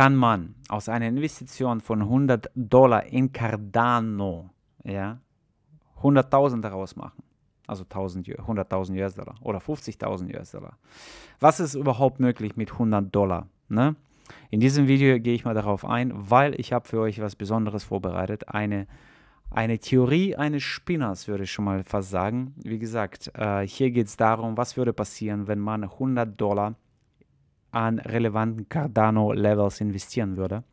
kann man aus einer Investition von 100 Dollar in Cardano ja, 100.000 daraus machen. Also 100.000 US-Dollar oder 50.000 US-Dollar. Was ist überhaupt möglich mit 100 Dollar? Ne? In diesem Video gehe ich mal darauf ein, weil ich habe für euch was Besonderes vorbereitet. Eine, eine Theorie eines Spinners, würde ich schon mal fast sagen. Wie gesagt, äh, hier geht es darum, was würde passieren, wenn man 100 Dollar an relevanten Cardano-Levels investieren würde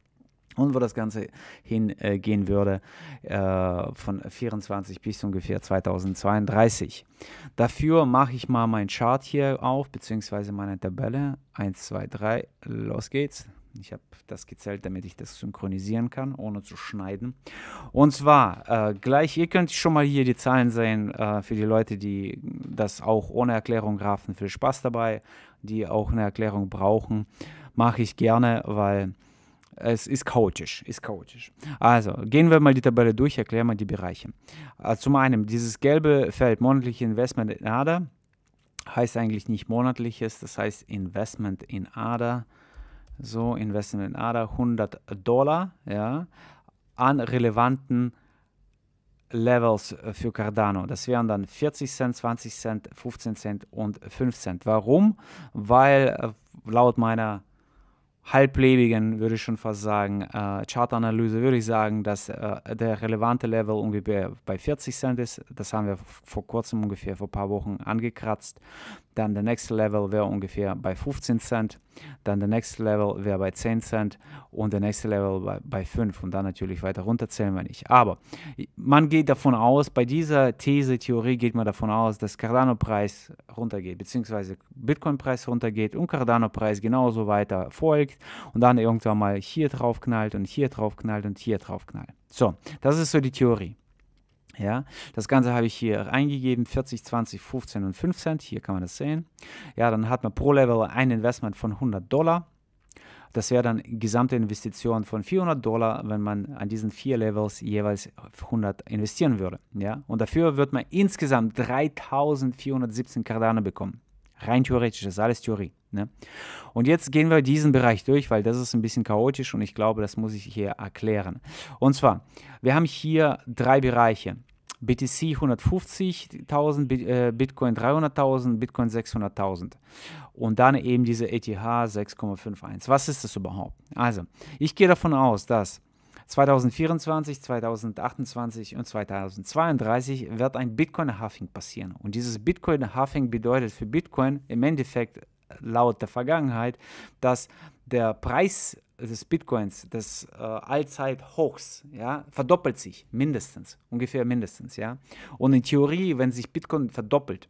und wo das Ganze hingehen würde äh, von 24 bis ungefähr 2032. Dafür mache ich mal meinen Chart hier auf, beziehungsweise meine Tabelle. 1, 2, 3, los geht's. Ich habe das gezählt, damit ich das synchronisieren kann, ohne zu schneiden. Und zwar äh, gleich, ihr könnt schon mal hier die Zahlen sehen äh, für die Leute, die das auch ohne Erklärung grafen. Viel Spaß dabei die auch eine Erklärung brauchen, mache ich gerne, weil es ist chaotisch, ist chaotisch. Also, gehen wir mal die Tabelle durch, erklären wir die Bereiche. Also zum einen, dieses gelbe Feld monatliche Investment in ADA heißt eigentlich nicht monatliches, das heißt Investment in ADA. So, Investment in ADA, 100 Dollar, ja, an relevanten Levels äh, für Cardano. Das wären dann 40 Cent, 20 Cent, 15 Cent und 5 Cent. Warum? Weil äh, laut meiner halblebigen, würde ich schon fast sagen, äh, Chartanalyse würde ich sagen, dass äh, der relevante Level ungefähr bei 40 Cent ist. Das haben wir vor kurzem ungefähr, vor ein paar Wochen angekratzt. Dann der nächste Level wäre ungefähr bei 15 Cent. Dann der nächste Level wäre bei 10 Cent und der nächste Level bei, bei 5. Und dann natürlich weiter runterzählen wir nicht. Aber man geht davon aus, bei dieser These, Theorie geht man davon aus, dass Cardano-Preis runtergeht, beziehungsweise Bitcoin-Preis runtergeht und Cardano-Preis genauso weiter folgt und dann irgendwann mal hier drauf knallt und hier drauf knallt und hier drauf knallt. So, das ist so die Theorie. Ja, das Ganze habe ich hier eingegeben, 40, 20, 15 und 5 Cent. Hier kann man das sehen. Ja, dann hat man pro Level ein Investment von 100 Dollar. Das wäre dann gesamte Investition von 400 Dollar, wenn man an diesen vier Levels jeweils 100 investieren würde. Ja? Und dafür wird man insgesamt 3417 Cardano bekommen. Rein theoretisch, das ist alles Theorie. Ne? Und jetzt gehen wir diesen Bereich durch, weil das ist ein bisschen chaotisch und ich glaube, das muss ich hier erklären. Und zwar, wir haben hier drei Bereiche. BTC 150.000, äh, Bitcoin 300.000, Bitcoin 600.000 und dann eben diese ETH 6,51. Was ist das überhaupt? Also, ich gehe davon aus, dass 2024, 2028 und 2032 wird ein bitcoin huffing passieren. Und dieses bitcoin huffing bedeutet für Bitcoin im Endeffekt laut der Vergangenheit, dass der Preis des Bitcoins, des äh, Allzeithochs, ja, verdoppelt sich mindestens, ungefähr mindestens, ja. Und in Theorie, wenn sich Bitcoin verdoppelt,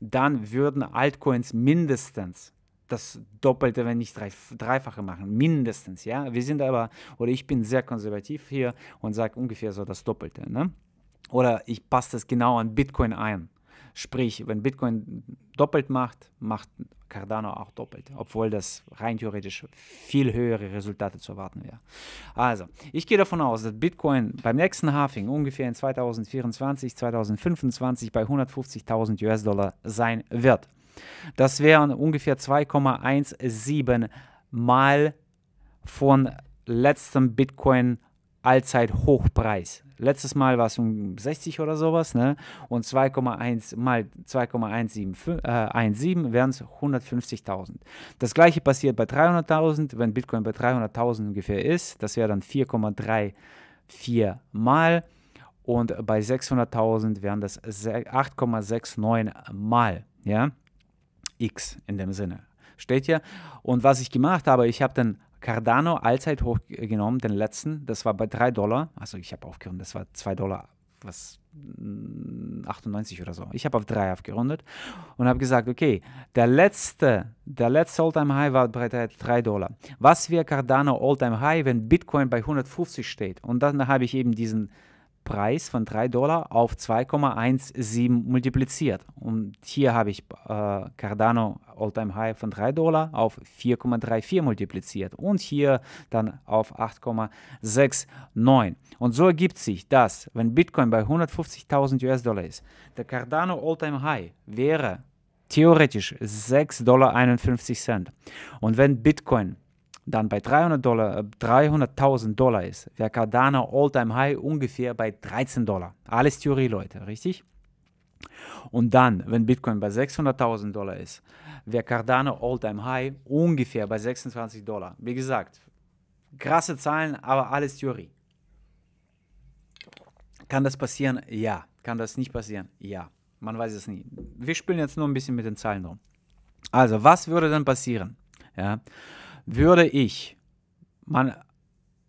dann würden Altcoins mindestens das Doppelte, wenn nicht Dreifache machen, mindestens, ja. Wir sind aber, oder ich bin sehr konservativ hier und sage ungefähr so das Doppelte, ne? Oder ich passe das genau an Bitcoin ein. Sprich, wenn Bitcoin doppelt macht, macht Cardano auch doppelt, obwohl das rein theoretisch viel höhere Resultate zu erwarten wäre. Also, ich gehe davon aus, dass Bitcoin beim nächsten Halving ungefähr in 2024, 2025 bei 150.000 US-Dollar sein wird. Das wären ungefähr 2,17 mal von letztem Bitcoin Allzeithochpreis. Letztes Mal war es um 60 oder sowas, ne? Und 2,1 mal 2,117 wären es 150.000. Das gleiche passiert bei 300.000, wenn Bitcoin bei 300.000 ungefähr ist, das wäre dann 4,34 mal und bei 600.000 wären das 8,69 mal, ja? X in dem Sinne. Steht ja. Und was ich gemacht habe, ich habe dann Cardano allzeit hochgenommen, den letzten, das war bei 3 Dollar. Also ich habe aufgerundet, das war 2 Dollar, was 98 mm, oder so. Ich habe auf 3 aufgerundet und habe gesagt, okay, der letzte, der letzte all High war bei 3 Dollar. Was wäre Cardano all High, wenn Bitcoin bei 150 steht? Und dann habe ich eben diesen Preis von 3 Dollar auf 2,17 multipliziert. Und hier habe ich äh, Cardano All-Time High von 3 Dollar auf 4,34 multipliziert und hier dann auf 8,69. Und so ergibt sich, dass wenn Bitcoin bei 150.000 US-Dollar ist, der Cardano All-Time High wäre theoretisch 6,51 Dollar. Und wenn Bitcoin dann bei 300 Dollar, 300.000 äh, Dollar ist, wäre Cardano All-Time High ungefähr bei 13 Dollar. Alles Theorie, Leute, richtig? Und dann, wenn Bitcoin bei 600.000 Dollar ist, wäre Cardano All-Time High ungefähr bei 26 Dollar. Wie gesagt, krasse Zahlen, aber alles Theorie. Kann das passieren? Ja. Kann das nicht passieren? Ja. Man weiß es nie. Wir spielen jetzt nur ein bisschen mit den Zahlen rum. Also, was würde dann passieren? Ja würde ich, man,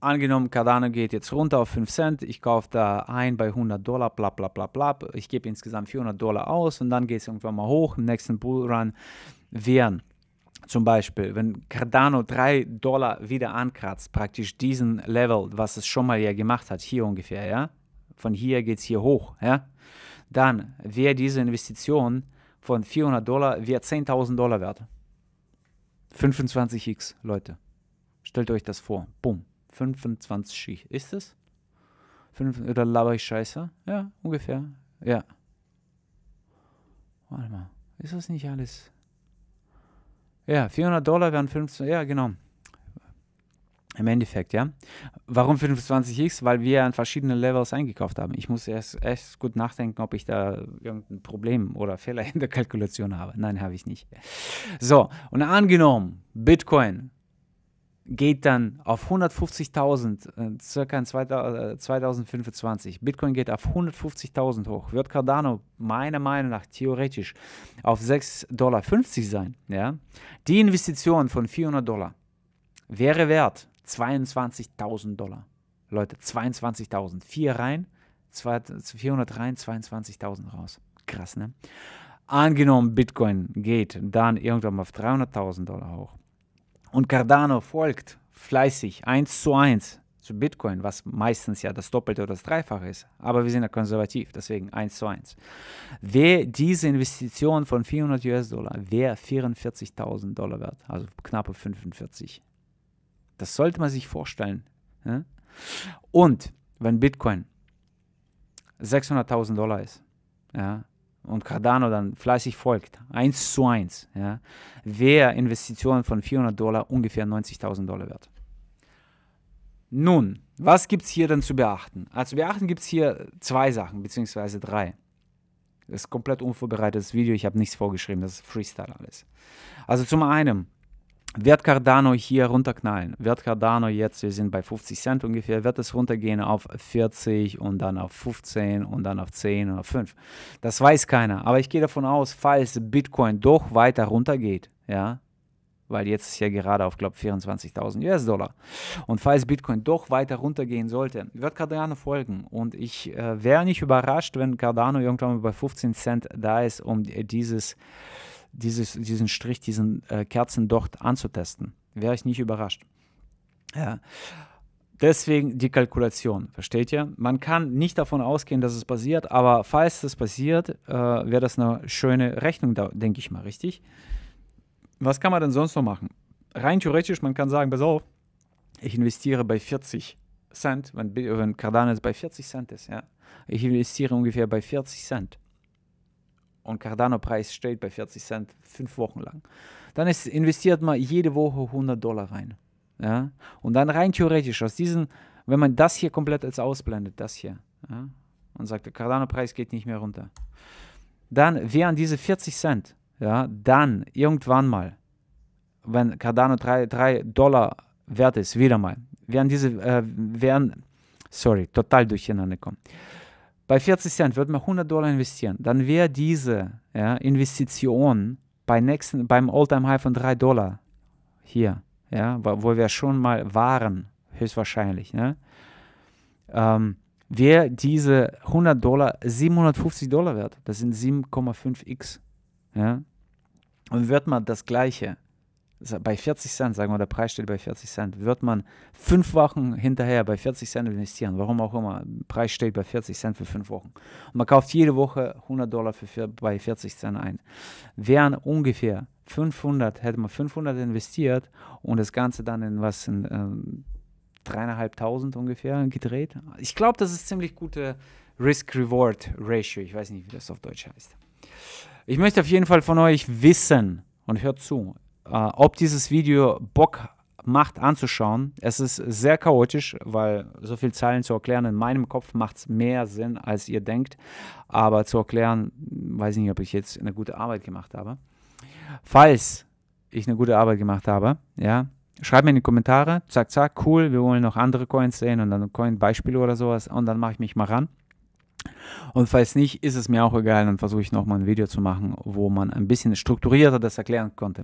angenommen, Cardano geht jetzt runter auf 5 Cent, ich kaufe da ein bei 100 Dollar, bla bla bla bla, ich gebe insgesamt 400 Dollar aus und dann geht es irgendwann mal hoch, im nächsten Bullrun wären. Zum Beispiel, wenn Cardano 3 Dollar wieder ankratzt, praktisch diesen Level, was es schon mal ja gemacht hat, hier ungefähr, ja, von hier geht es hier hoch, ja, dann wäre diese Investition von 400 Dollar, wäre 10.000 Dollar wert. 25x, Leute. Stellt euch das vor. Bumm. 25 Ist es? Oder laber ich Scheiße? Ja, ungefähr. Ja. Warte mal. Ist das nicht alles? Ja, 400 Dollar wären 15. Ja, genau. Im Endeffekt, ja. Warum 25x? Weil wir an verschiedene Levels eingekauft haben. Ich muss erst, erst gut nachdenken, ob ich da irgendein Problem oder Fehler in der Kalkulation habe. Nein, habe ich nicht. So, und angenommen, Bitcoin geht dann auf 150.000, äh, circa in 2025. Äh, Bitcoin geht auf 150.000 hoch. Wird Cardano meiner Meinung nach theoretisch auf 6,50 Dollar sein. Ja? Die Investition von 400 Dollar wäre wert, 22.000 Dollar. Leute, 22.000. Vier rein, 400 rein, 22.000 raus. Krass, ne? Angenommen, Bitcoin geht dann irgendwann mal auf 300.000 Dollar hoch. Und Cardano folgt fleißig 1 zu 1 zu Bitcoin, was meistens ja das Doppelte oder das Dreifache ist. Aber wir sind ja konservativ, deswegen 1 zu 1. Wer diese Investition von 400 US-Dollar, wäre 44.000 Dollar wert, also knappe 45 das sollte man sich vorstellen. Und wenn Bitcoin 600.000 Dollar ist ja, und Cardano dann fleißig folgt, eins zu eins, ja, wäre Investitionen von 400 Dollar ungefähr 90.000 Dollar wert. Nun, was gibt es hier denn zu beachten? Also beachten gibt es hier zwei Sachen, beziehungsweise drei. Das ist komplett unvorbereitetes Video, ich habe nichts vorgeschrieben, das ist Freestyle alles. Also zum einen, wird Cardano hier runterknallen. Wird Cardano jetzt, wir sind bei 50 Cent ungefähr, wird es runtergehen auf 40 und dann auf 15 und dann auf 10 oder 5. Das weiß keiner. Aber ich gehe davon aus, falls Bitcoin doch weiter runtergeht, ja, weil jetzt ist ja gerade auf, glaube ich, 24.000 US-Dollar. Und falls Bitcoin doch weiter runtergehen sollte, wird Cardano folgen. Und ich äh, wäre nicht überrascht, wenn Cardano irgendwann bei 15 Cent da ist, um dieses dieses, diesen Strich, diesen äh, Kerzen dort anzutesten. Wäre ich nicht überrascht. Ja. Deswegen die Kalkulation, versteht ihr? Man kann nicht davon ausgehen, dass es passiert, aber falls es passiert, äh, wäre das eine schöne Rechnung, denke ich mal, richtig? Was kann man denn sonst noch machen? Rein theoretisch, man kann sagen, pass auf, ich investiere bei 40 Cent, wenn, wenn Cardano bei 40 Cent ist, ja. Ich investiere ungefähr bei 40 Cent und Cardano-Preis steht bei 40 Cent fünf Wochen lang, dann ist, investiert man jede Woche 100 Dollar rein. Ja? Und dann rein theoretisch aus diesen, wenn man das hier komplett als ausblendet, das hier, ja? und sagt, der Cardano-Preis geht nicht mehr runter, dann wären diese 40 Cent, ja, dann irgendwann mal, wenn Cardano 3, 3 Dollar wert ist, wieder mal, wären diese, äh, wären, sorry, total durcheinander kommen bei 40 Cent würde man 100 Dollar investieren, dann wäre diese ja, Investition bei nächsten, beim All-Time-High von 3 Dollar hier, ja, wo wir schon mal waren, höchstwahrscheinlich, ne? ähm, wäre diese 100 Dollar 750 Dollar wert. Das sind 7,5x. Ja? Und wird man das Gleiche bei 40 Cent, sagen wir, der Preis steht bei 40 Cent, wird man fünf Wochen hinterher bei 40 Cent investieren. Warum auch immer. Preis steht bei 40 Cent für fünf Wochen. Und man kauft jede Woche 100 Dollar für, für bei 40 Cent ein. Wären ungefähr 500, hätte man 500 investiert und das Ganze dann in was, in ähm, dreieinhalbtausend ungefähr gedreht. Ich glaube, das ist ziemlich gute Risk-Reward-Ratio. Ich weiß nicht, wie das auf Deutsch heißt. Ich möchte auf jeden Fall von euch wissen und hört zu. Äh, ob dieses Video Bock macht anzuschauen. Es ist sehr chaotisch, weil so viele Zeilen zu erklären, in meinem Kopf macht es mehr Sinn, als ihr denkt. Aber zu erklären, weiß ich nicht, ob ich jetzt eine gute Arbeit gemacht habe. Falls ich eine gute Arbeit gemacht habe, ja, schreibt mir in die Kommentare, zack, zack, cool, wir wollen noch andere Coins sehen und dann Coin-Beispiele oder sowas und dann mache ich mich mal ran. Und falls nicht, ist es mir auch egal, dann versuche ich nochmal ein Video zu machen, wo man ein bisschen strukturierter das erklären konnte.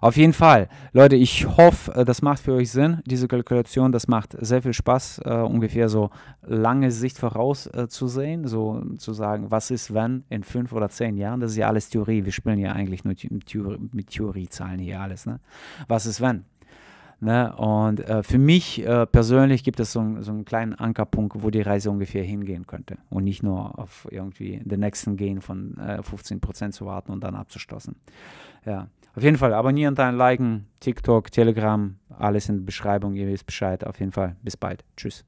Auf jeden Fall, Leute, ich hoffe, äh, das macht für euch Sinn, diese Kalkulation. Das macht sehr viel Spaß, äh, ungefähr so lange Sicht vorauszusehen, äh, so zu sagen, was ist wenn in fünf oder zehn Jahren. Das ist ja alles Theorie. Wir spielen ja eigentlich nur mit Theoriezahlen hier alles. Ne? Was ist wenn? Ne? Und äh, für mich äh, persönlich gibt es so, so, einen kleinen Ankerpunkt, wo die Reise ungefähr hingehen könnte und nicht nur auf irgendwie den nächsten Gehen von äh, 15% zu warten und dann abzustoßen. Ja, auf jeden Fall abonnieren, dann liken, TikTok, Telegram, alles in der Beschreibung, ihr wisst Bescheid. Auf jeden Fall, bis bald. Tschüss.